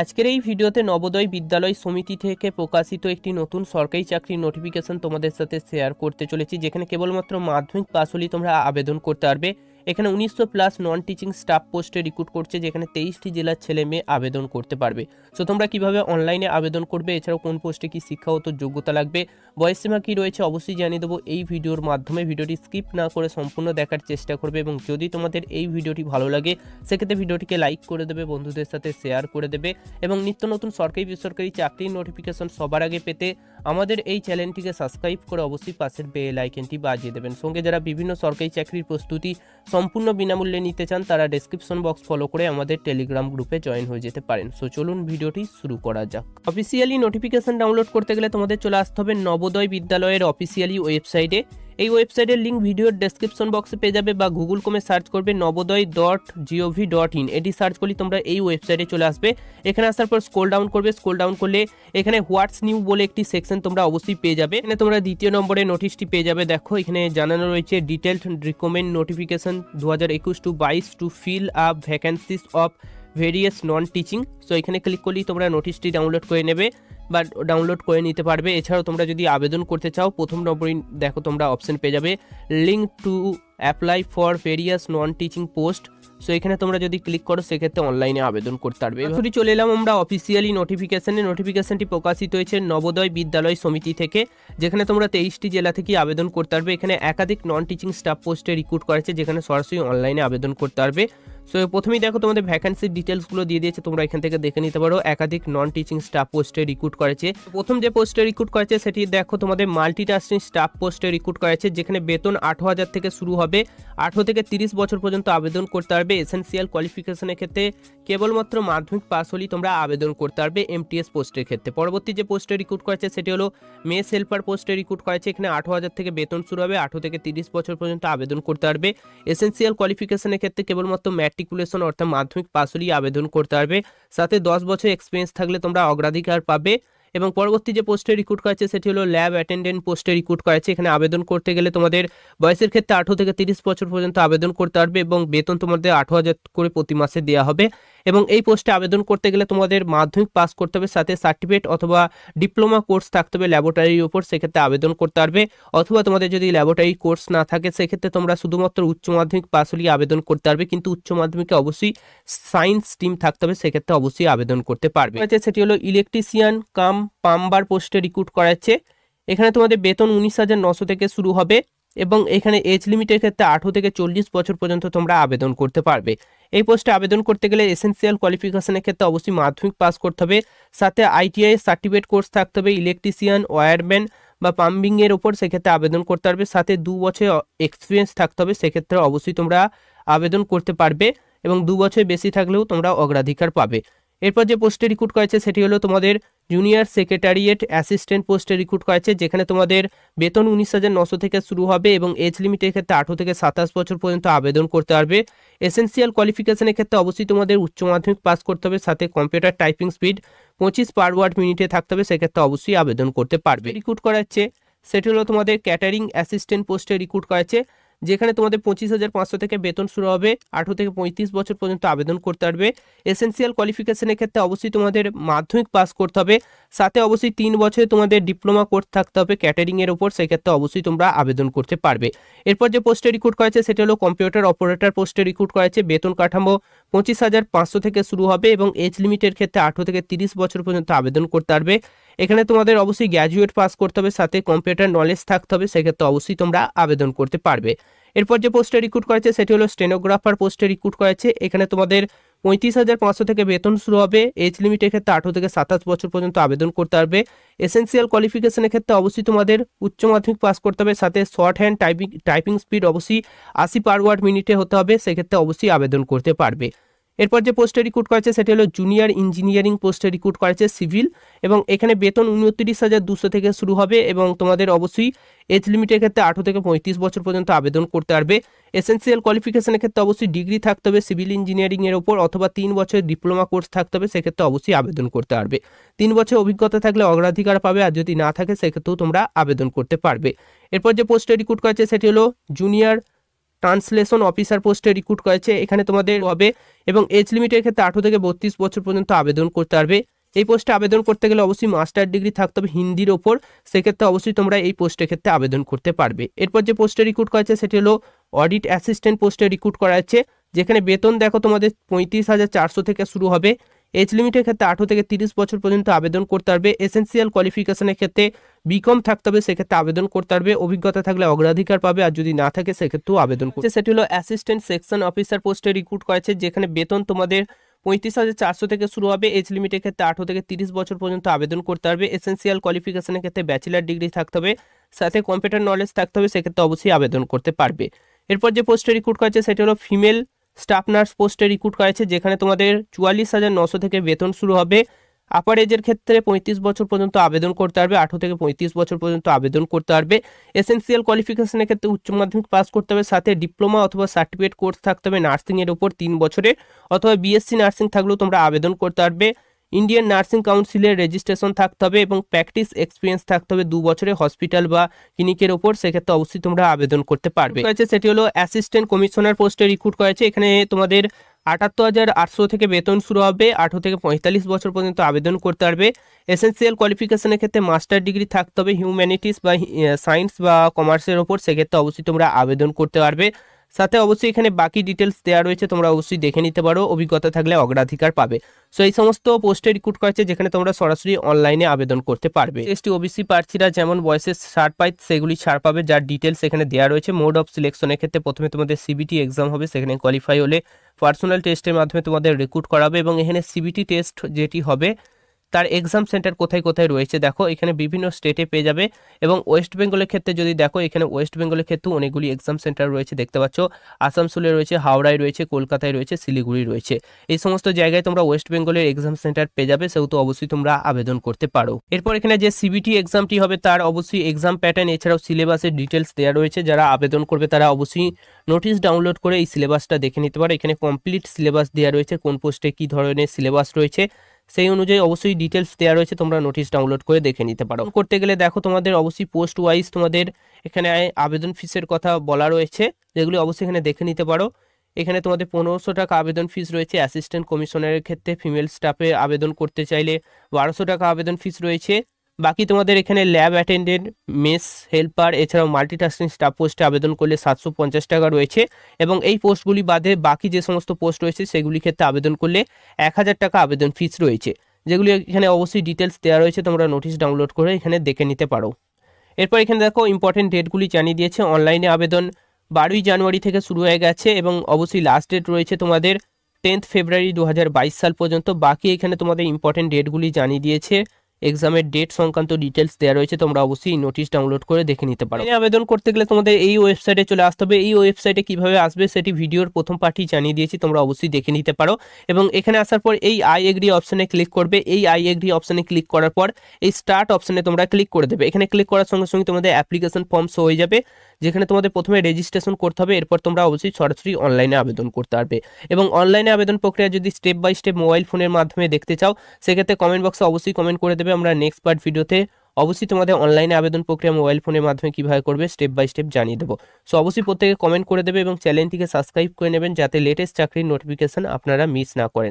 আজকের এই ভিডিওতে নবোদয় বিদ্যালয় সমিতি থেকে প্রকাশিত একটি নতুন সরকারি চাকরির নোটিফিকেশন তোমাদের সাথে শেয়ার করতে চলেছি যেখানে কেবলমাত্র মাধ্যমিক পাশ হলেই তোমরা আবেদন করতে পারবে এখানে উনিশশো প্লাস নন টিচিং স্টাফ পোস্টে রিক্রুট করছে যেখানে তেইশটি জেলার ছেলে মেয়ে আবেদন করতে পারবে সো তোমরা কিভাবে অনলাইনে আবেদন করবে এছাড়াও কোন পোস্টে কি শিক্ষাগত যোগ্যতা লাগবে বয়সসীমা কি রয়েছে অবশ্যই জানিয়ে দেবো এই ভিডিওর মাধ্যমে ভিডিওটি স্কিপ না করে সম্পূর্ণ দেখার চেষ্টা করবে এবং যদি তোমাদের এই ভিডিওটি ভালো লাগে সেক্ষেত্রে ভিডিওটিকে লাইক করে দেবে বন্ধুদের সাথে শেয়ার করে দেবে এবং নিত্য নতুন সরকারি বেসরকারি চাকরির নোটিফিকেশন সবার আগে পেতে আমাদের এই চ্যানেলটিকে সাবস্ক্রাইব করে অবশ্যই পাশের বেল আইকনটি বাজিয়ে দেবেন সঙ্গে যারা বিভিন্ন সরকারি চাকরির প্রস্তুতি সম্পূর্ণ বিনামূল্যে নিতে চান তারা ডেসক্রিপশন বক্স ফলো করে আমাদের টেলিগ্রাম গ্রুপে জয়েন হয়ে যেতে পারেন সো চলুন ভিডিওটি শুরু করা যাক অফিসিয়ালি নোটিফিকেশন ডাউনলোড করতে গেলে তোমাদের চলে আসতে হবে নবোদয় বিদ্যালয়ের অফিসিয়ালি ওয়েবসাইটে এই ওয়েবসাইটের লিঙ্ক ভিডিওর ডেসক্রিপশন বক্সে পেয়ে যাবে বা গুগল কমে সার্চ করবে Navodaya dot gov dot in এটি সার্চ করলে তোমরা এই ওয়েবসাইটে চলে আসবে এখানে আসার পর স্কোল ডাউন করবে স্কোল ডাউন করলে এখানে হোয়াটস নিউ বলে একটি সেকশন তোমরা অবশ্যই পেয়ে যাবে এখানে তোমরা দ্বিতীয় নম্বরে নোটিশটি পেয়ে যাবে দেখো এখানে জানানো রয়েছে ডিটেলড রিকমেন্ড নোটিফিকেশন দু হাজার একুশ টু বাইশ to fill up vacancies of various non teaching so এখানে ক্লিক করলেই তোমরা নোটিশটি ডাউনলোড করে নেবে বা ডাউনলোড করে নিতে পারবে এছাড়াও তোমরা যদি আবেদন করতে চাও প্রথম নম্বরই দেখো তোমরা অপশন পেয়ে যাবে link to apply for various non teaching post so এখানে তোমরা যদি ক্লিক করো সেক্ষেত্রে অনলাইনে আবেদন করতে পারবে এবারই চলে এলাম আমরা অফিসিয়ালি নোটিফিকেশানে নোটিফিকেশানটি প্রকাশিত হয়েছে নবোদয় বিদ্যালয় সমিতি থেকে যেখানে তোমরা তেইশটি জেলা থেকে আবেদন করতে পারবে এখানে একাধিক নন টিচিং স্টাফ পোস্টে রিক্রুট করেছে যেখানে সরাসরি অনলাইনে আবেদন করতে পারবে সো প্রথমেই দেখো তোমাদের ভ্যাকেন্সির ডিটেলসগুলো দিয়ে দিয়েছে তোমরা এখান থেকে দেখে নিতে পারো একাধিক নন টিচিং স্টাফ পোস্টে রিক্রুট করেছে প্রথম যে পোস্টে রিক্রুট করেছে সেটি দেখো তোমাদের মাল্টিটাস্কিং স্টাফ পোস্টে রিক্রুট করেছে যেখানে বেতন আঠো হাজার থেকে শুরু হবে আঠারো থেকে তিরিশ বছর পর্যন্ত আবেদন করতে পারবে এসেন্সিয়াল কোয়ালিফিকেশনের ক্ষেত্রে কেবলমাত্র মাধ্যমিক পাস হলেই তোমরা আবেদন করতে পারবে এমটিএস পোস্টের ক্ষেত্রে পরবর্তী যে পোস্টে রিক্রুট করেছে সেটি হলো মেস হেল্পার পোস্টে রিক্রুট করেছে এখানে আঠারো হাজার থেকে বেতন শুরু হবে আঠারো থেকে তিরিশ বছর পর্যন্ত আবেদন করতে পারবে এসেন্সিয়াল কোয়ালিফিকেশনের ক্ষেত্রে কেবলমাত্র ম্যাট্রিকুলেশন অর্থাৎ মাধ্যমিক পাস হলেই আবেদন করতে পারবে সাথে দশ বছর এক্সপিরিয়েন্স থাকলে তোমরা অগ্রাধিকার পাবে এবং পরবর্তী যে পোস্টে রিক্রুট করেছে সেটি হলো ল্যাব অ্যাটেন্ডেন্ট পোস্টে রিক্রুট করেছে এখানে আবেদন করতে গেলে তোমাদের বয়সের ক্ষেত্রে আঠেরো থেকে তিরিশ বছর পর্যন্ত আবেদন করতে পারবে এবং বেতন তোমাদের আঠেরো হাজার করে প্রতি মাসে দেওয়া হবে এবং এই পোস্টে আবেদন করতে গেলে তোমাদের মাধ্যমিক পাস করতে হবে সাথে সার্টিফিকেট অথবা ডিপ্লোমা কোর্স থাকতে হবে ল্যাবরেটরির উপর সেক্ষেত্রে আবেদন করতে পারবে অথবা তোমাদের যদি ল্যাবরেটরি কোর্স না থাকে সেক্ষেত্রে তোমরা শুধুমাত্র উচ্চ মাধ্যমিক পাস হলেই আবেদন করতে পারবে কিন্তু উচ্চ মাধ্যমিকে অবশ্যই সায়েন্স টিম থাকতে হবে সেক্ষেত্রে অবশ্যই আবেদন করতে পারবে সেটি হলো ইলেকট্রিশিয়ান কাম পাম্বার পোস্টে রিক্রুট করাচ্ছে এখানে তোমাদের বেতন উনিশ হাজার নশো থেকে শুরু হবে এবং এখানে এজ লিমিটের ক্ষেত্রে আঠেরো থেকে চল্লিশ বছর পর্যন্ত তোমরা আবেদন করতে পারবে এই পোস্টে আবেদন করতে গেলে এসেন্সিয়াল কোয়ালিফিকেশনের ক্ষেত্রে অবশ্যই মাধ্যমিক পাস করতে হবে সাথে আইটিআই সার্টিফিকেট কোর্স থাকতে হবে ইলেকট্রিশিয়ান ওয়ারম্যান বা পাম্পিংয়ের ওপর সেক্ষেত্রে আবেদন করতে পারবে সাথে দু বছর এক্সপিরিয়েন্স থাকতে হবে সেক্ষেত্রে অবশ্যই তোমরা আবেদন করতে পারবে এবং দু বছর বেশি থাকলেও তোমরা অগ্রাধিকার পাবে এরপর যে পোস্টে রিক্রুট করেছে সেটি হলো তোমাদের জুনিয়র সেক্রেটারিয়েট অ্যাসিস্ট্যান্ট পোস্টে রিক্রুট করেছে যেখানে তোমাদের বেতন উনিশ হাজার নশো থেকে শুরু হবে এবং এজ লিমিটের ক্ষেত্রে আঠেরো থেকে সাতাশ বছর পর্যন্ত আবেদন করতে পারবে এসেন্সিয়াল কোয়ালিফিকেশনের ক্ষেত্রে অবশ্যই তোমাদের উচ্চ মাধ্যমিক পাস করতে হবে সাথে কম্পিউটার টাইপিং স্পিড পঁচিশ পার ওয়ার্ড মিনিটে থাকতে হবে সেক্ষেত্রে অবশ্যই আবেদন করতে পারবে রিক্রুট করাচ্ছে সেটি হলো তোমাদের ক্যাটারিং অ্যাসিস্ট্যান্ট পোস্টে রিক্রুট করেছে যেখানে তোমাদের পঁচিশ হাজার পাঁচশো থেকে বেতন শুরু হবে আঠেরো থেকে পঁয়ত্রিশ বছর পর্যন্ত আবেদন করতে পারবে এসেন্সিয়াল কোয়ালিফিকেশনের ক্ষেত্রে অবশ্যই তোমাদের মাধ্যমিক পাস করতে হবে সাথে অবশ্যই তিন বছরে তোমাদের ডিপ্লোমা কোর্স থাকতে হবে ক্যাটারিংয়ের ওপর সেক্ষেত্রে অবশ্যই তোমরা আবেদন করতে পারবে এরপর যে পোস্টে রিক্রুট করেছে সেটা হলো কম্পিউটার অপারেটর পোস্টে রিক্রুট করেছে বেতন কাঠামো পঁচিশ হাজার পাঁচশো থেকে শুরু হবে এবং এজ লিমিটের ক্ষেত্রে আঠেরো থেকে তিরিশ বছর পর্যন্ত আবেদন করতে পারবে এখানে তোমাদের অবশ্যই গ্র্যাজুয়েট পাস করতে হবে সাথে কম্পিউটার নলেজ থাকতে হবে সেক্ষেত্রে অবশ্যই তোমরা আবেদন করতে পারবে এরপর যে পোস্টে রিক্রুট করেছে সেটি হলো স্টেনোগ্রাফার পোস্টে রিক্রুট করেছে এখানে তোমাদের পঁয়ত্রিশ হাজার পাঁচশো থেকে বেতন শুরু হবে এজ লিমিটের ক্ষেত্রে আঠেরো থেকে সাতাশ বছর পর্যন্ত আবেদন করতে পারবে এসেন্সিয়াল কোয়ালিফিকেশনের ক্ষেত্রে অবশ্যই তোমাদের উচ্চ মাধ্যমিক পাস করতে হবে সাথে short hand typing typing speed অবশ্যই আশি পার ওয়ার্ড মিনিটে হতে হবে সেক্ষেত্রে অবশ্যই আবেদন করতে পারবে এরপর যে পোস্টে রিক্রুট করেছে সেটি হলো জুনিয়র ইঞ্জিনিয়ারিং পোস্টে রিক্রুট করেছে সিভিল এবং এখানে বেতন উনত্রিশ হাজার দুশো থেকে শুরু হবে এবং তোমাদের অবশ্যই এজ লিমিটের ক্ষেত্রে আঠেরো থেকে পঁয়ত্রিশ বছর পর্যন্ত আবেদন করতে পারবে এসেন্সিয়াল কোয়ালিফিকেশনের ক্ষেত্রে অবশ্যই ডিগ্রি থাকতে হবে সিভিল ইঞ্জিনিয়ারিংয়ের ওপর অথবা তিন বছরের ডিপ্লোমা কোর্স থাকতে হবে সেক্ষেত্রে অবশ্যই আবেদন করতে পারবে তিন বছর অভিজ্ঞতা থাকলে অগ্রাধিকার পাবে আর যদি না থাকে সেক্ষেত্রেও তোমরা আবেদন করতে পারবে এরপর যে পোস্টে রিক্রুট করেছে সেটি হলো জুনিয়র ট্রান্সলেশন অফিসার পোস্টে রিক্রুট করেছে এখানে তোমাদের হবে এবং এজ লিমিটের ক্ষেত্রে আঠেরো থেকে বত্রিশ বছর পর্যন্ত আবেদন করতে পারবে এই পোস্টে আবেদন করতে গেলে অবশ্যই মাস্টার ডিগ্রি থাকতে হবে হিন্দির ওপর সেক্ষেত্রে অবশ্যই তোমরা এই পোস্টের ক্ষেত্রে আবেদন করতে পারবে এরপর যে পোস্টে রিক্রুট করা সেটি হলো অডিট অ্যাসিস্ট্যান্ট পোস্টে রিক্রুট করা যেখানে বেতন দেখো তোমাদের পঁয়ত্রিশ হাজার চারশো থেকে শুরু হবে এজ লিমিটের ক্ষেত্রে আঠারো থেকে তিরিশ বছর পর্যন্ত আবেদন করতে পারবে এসেন্সিয়াল কোয়ালিফিকেশনের ক্ষেত্রে বিকম থাকতে হবে সেক্ষেত্রে আবেদন করতে পারবে অভিজ্ঞতা থাকলে অগ্রাধিকার পাবে আর যদি না থাকে সেক্ষেত্রেও আবেদন করছে সেটি হলো অ্যাসিস্ট্যান্ট সেকশন অফিসার পোস্টে রিক্রুট করেছে যেখানে বেতন তোমাদের পঁয়ত্রিশ হাজার চারশো থেকে শুরু হবে এজ লিমিটের ক্ষেত্রে আঠারো থেকে তিরিশ বছর পর্যন্ত আবেদন করতে পারবে এসেন্সিয়াল কোয়ালিফিকেশনের ক্ষেত্রে ব্যাচেলার ডিগ্রি থাকতে হবে সাথে কম্পিউটার নলেজ থাকতে হবে সেক্ষেত্রে অবশ্যই আবেদন করতে পারবে এরপর যে পোস্টে রিক্রুট করেছে সেটি হলো ফিমেল স্টাফ নার্স পোস্টে রিক্রুট করেছে যেখানে তোমাদের চুয়াল্লিশ হাজার নশো থেকে বেতন শুরু হবে আপার এজের ক্ষেত্রে পঁয়ত্রিশ বছর পর্যন্ত আবেদন করতে পারবে আঠেরো থেকে পঁয়ত্রিশ বছর পর্যন্ত আবেদন করতে পারবে এসেন্সিয়াল কোয়ালিফিকেশনের ক্ষেত্রে উচ্চ মাধ্যমিক পাস করতে হবে সাথে ডিপ্লোমা অথবা সার্টিফিকেট কোর্স থাকতে হবে নার্সিংয়ের ওপর তিন বছরে অথবা বিএসসি নার্সিং থাকলেও তোমরা আবেদন করতে পারবে ইন্ডিয়ান নার্সিং কাউন্সিলের রেজিস্ট্রেশন থাকতে হবে এবং প্র্যাকটিস এক্সপিরিয়েন্স থাকতে হবে দু বছরে হসপিটাল বা ক্লিনিকের ওপর সেক্ষেত্রে অবশ্যই তোমরা আবেদন করতে পারবে সেটি হলো অ্যাসিস্ট্যান্ট কমিশনার পোস্টে রিক্রুট করেছে এখানে তোমাদের আটাত্তর হাজার আটশো থেকে বেতন শুরু হবে আঠেরো থেকে পঁয়তাল্লিশ বছর পর্যন্ত আবেদন করতে পারবে এসেন্সিয়াল কোয়ালিফিকেশনের ক্ষেত্রে মাস্টার ডিগ্রি থাকতে হবে হিউম্যানিটিস বা সায়েন্স বা কমার্সের ওপর সেক্ষেত্রে অবশ্যই তোমরা আবেদন করতে পারবে সাথে অবশ্যই এখানে বাকি ডিটেলস দেওয়া রয়েছে তোমরা অবশ্যই দেখে নিতে পারো অভিজ্ঞতা থাকলে অগ্রাধিকার পাবে সো এই সমস্ত পোস্টে রিক্রুট করেছে যেখানে তোমরা সরাসরি অনলাইনে আবেদন করতে পারবে এসটি ওবিসি প্রার্থীরা যেমন বয়সের ছাড় পায় সেগুলি ছাড় পাবে যার ডিটেলস এখানে দেওয়া রয়েছে মোড অফ সিলেকশনের ক্ষেত্রে প্রথমে তোমাদের সিবিটি এক্সাম হবে সেখানে কোয়ালিফাই হলে পার্সোনাল টেস্টের মাধ্যমে তোমাদের রিক্রুট করাবে এবং এখানে সিবিটি টেস্ট যেটি হবে তার এক্সাম সেন্টার কোথায় কোথায় রয়েছে দেখো এখানে বিভিন্ন স্টেটে পেয়ে যাবে এবং ওয়েস্ট বেঙ্গলের ক্ষেত্রে যদি দেখো এখানে ওয়েস্ট বেঙ্গলের ক্ষেত্রে অনেকগুলি এক্সাম সেন্টার রয়েছে দেখতে পাচ্ছ আসামসোলে রয়েছে হাওড়ায় রয়েছে কলকাতায় রয়েছে শিলিগুড়ি রয়েছে এই সমস্ত জায়গায় তোমরা ওয়েস্ট বেঙ্গলের এক্সাম সেন্টার পেয়ে যাবে সেহেতু অবশ্যই তোমরা আবেদন করতে পারো এরপর এখানে যে সিবিটি এক্সামটি হবে তার অবশ্যই এক্সাম প্যাটার্ন এছাড়াও সিলেবাসের ডিটেলস দেওয়া রয়েছে যারা আবেদন করবে তারা অবশ্যই নোটিশ ডাউনলোড করে এই সিলেবাসটা দেখে নিতে পারো এখানে কমপ্লিট সিলেবাস দেওয়া রয়েছে কোন পোস্টে কি ধরনের সিলেবাস রয়েছে সেই অনুযায়ী অবশ্যই ডিটেলস দেওয়া রয়েছে তোমরা নোটিশ ডাউনলোড করে দেখে নিতে পারো করতে গেলে দেখো তোমাদের অবশ্যই পোস্ট ওয়াইজ তোমাদের এখানে আবেদন ফিসের কথা বলা রয়েছে যেগুলি অবশ্যই এখানে দেখে নিতে পারো এখানে তোমাদের পনেরোশো টাকা আবেদন ফিস রয়েছে অ্যাসিস্ট্যান্ট কমিশনারের ক্ষেত্রে ফিমেল স্টাফে আবেদন করতে চাইলে বারোশো টাকা আবেদন ফিস রয়েছে বাকি তোমাদের এখানে ল্যাব অ্যাটেন্ডেন্ট মেস হেল্পার এছাড়াও মাল্টিটাস্কিং স্টাফ পোস্টে আবেদন করলে সাতশো পঞ্চাশ টাকা রয়েছে এবং এই পোস্টগুলি বাদে বাকি যে সমস্ত পোস্ট রয়েছে সেগুলির ক্ষেত্রে আবেদন করলে এক হাজার টাকা আবেদন ফিস রয়েছে যেগুলি এখানে অবশ্যই ডিটেলস দেওয়া রয়েছে তোমরা নোটিশ ডাউনলোড করে এখানে দেখে নিতে পারো এরপর এখানে দেখো ইম্পর্টেন্ট ডেটগুলি জানিয়ে দিয়েছে অনলাইনে আবেদন বারোই জানুয়ারি থেকে শুরু হয়ে গেছে এবং অবশ্যই লাস্ট ডেট রয়েছে তোমাদের টেন্থ ফেব্রুয়ারি দু সাল পর্যন্ত বাকি এখানে তোমাদের ইম্পর্টেন্ট ডেটগুলি জানিয়ে দিয়েছে এক্সামের ডেট সংক্রান্ত ডিটেলস দেওয়া রয়েছে তোমরা অবশ্যই নোটিশ ডাউনলোড করে দেখে নিতে পারো আবেদন করতে গেলে তোমাদের এই ওয়েবসাইটে চলে আসতে হবে এই ওয়েবসাইটে কিভাবে আসবে সেটি ভিডিওর প্রথম পার্টি জানিয়ে দিয়েছি তোমরা অবশ্যই দেখে নিতে পারো এবং এখানে আসার পর এই আই এগ্রি অপশানে ক্লিক করবে এই আই এগ্রি অপশানে ক্লিক করার পর এই স্টার্ট অপশানে তোমরা ক্লিক করে দেবে এখানে ক্লিক করার সঙ্গে সঙ্গে তোমাদের অ্যাপ্লিকেশন ফর্ম শো হয়ে যাবে যেখানে তোমাদের প্রথমে রেজিস্ট্রেশন করতে হবে এরপর তোমরা অবশ্যই সরাসরি অনলাইনে আবেদন করতে পারবে এবং অনলাইনে আবেদন প্রক্রিয়া যদি স্টেপ বাই স্টেপ মোবাইল ফোনের মাধ্যমে দেখতে চাও সেক্ষেত্রে কমেন্ট বক্সে অবশ্যই কমেন্ট করে দেবে আমরা নেক্সট পার্ট ভিডিওতে অবশ্যই তোমাদের অনলাইনে আবেদন প্রক্রিয়া মোবাইল ফোনের মাধ্যমে কীভাবে করবে স্টেপ বাই স্টেপ জানিয়ে দেবো সো অবশ্যই প্রত্যেকে কমেন্ট করে দেবে এবং চ্যানেলটিকে সাবস্ক্রাইব করে নেবেন যাতে লেটেস্ট চাকরির নোটিফিকেশান আপনারা মিস না করেন